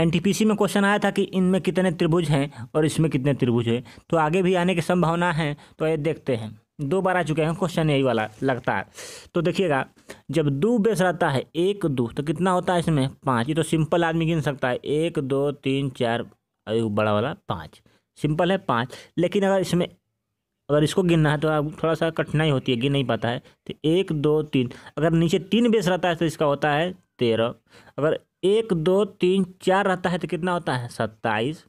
NTPC में question आया था कि इनमें कितने त्रिभुज हैं और इसमें कितने त्रिभुज हैं तो आगे भी आने की संभावना है तो ये देखते हैं दो बार आ चुके हैं क्वेश्चन यही वाला लगता है तो देखिएगा जब दो बेस रहता है एक दो तो कितना होता है इसमें पाँच ये तो सिंपल आदमी गिन सकता है एक दो तीन चार बड़ा वाला पाँच सिंपल है पाँच लेकिन अगर इसमें अगर इसको गिनना है तो आप थोड़ा सा कठिनाई होती है गिन नहीं पाता है तो एक दो तीन अगर नीचे तीन बेस रहता है तो इसका होता है तेरह अगर एक दो तीन चार रहता है तो कितना होता है सत्ताईस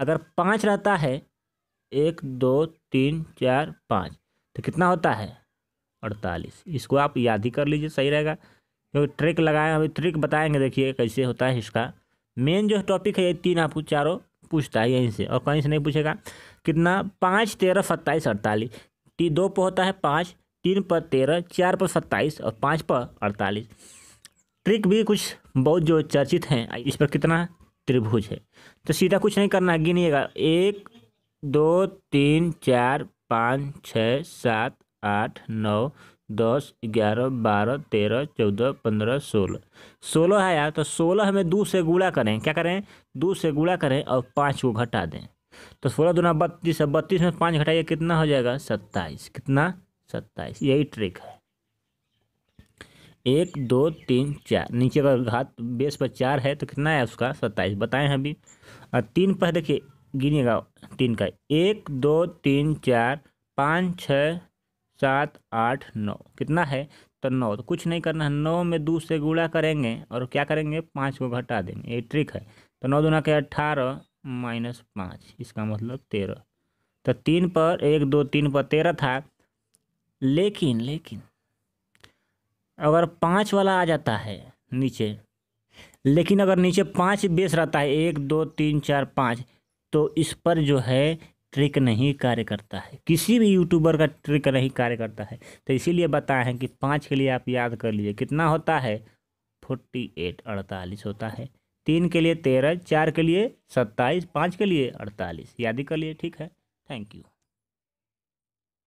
अगर पाँच रहता है एक दो तीन चार पाँच तो कितना होता है अड़तालीस इसको आप याद ही कर लीजिए सही रहेगा क्योंकि ट्रिक लगाए अभी ट्रिक बताएंगे देखिए कैसे होता है इसका मेन जो टॉपिक है ये तीन आपको चारों पूछता है यहीं से और कहीं से नहीं पूछेगा कितना पाँच तेरह सत्ताईस अड़तालीस टी दो पर होता है पाँच तीन पर तेरह चार पर सत्ताईस और पाँच पर अड़तालीस ट्रिक भी कुछ बहुत जो चर्चित हैं इस पर कितना त्रिभुज है तो सीधा कुछ नहीं करना है गिनिएगा एक दो तीन चार पाँच छः सात आठ नौ दस ग्यारह बारह तेरह चौदह पंद्रह सोलह सोलह है यार तो सोलह हमें दो से गुणा करें क्या करें दो से गुणा करें और पाँच को घटा दें तो सोलह दोनों बत्तीस बत्तीस में पाँच घटाइए कितना हो जाएगा सत्ताईस कितना सत्ताईस यही ट्रिक है एक दो तीन चार नीचे का घात बेस पर चार है तो कितना है उसका सत्ताईस बताएं अभी और तीन पर देखिए गिनिएगा तीन का एक दो तीन चार पाँच छः सात आठ नौ कितना है तो नौ तो कुछ नहीं करना है नौ में दो से गुड़ा करेंगे और क्या करेंगे पाँच को घटा देंगे ये ट्रिक है तो नौ दुना के अट्ठारह माइनस पाँच इसका मतलब तेरह तो तीन पर एक दो तीन पर तेरह था लेकिन लेकिन अगर पाँच वाला आ जाता है नीचे लेकिन अगर नीचे पाँच बेस रहता है एक दो तीन चार पाँच तो इस पर जो है ट्रिक नहीं कार्य करता है किसी भी यूट्यूबर का ट्रिक नहीं कार्य करता है तो इसीलिए बताए हैं कि पाँच के लिए आप याद कर लीजिए कितना होता है फोर्टी एट अड़तालीस होता है तीन के लिए तेरह चार के लिए सत्ताईस पाँच के लिए अड़तालीस याद ही कर लिए ठीक है थैंक यू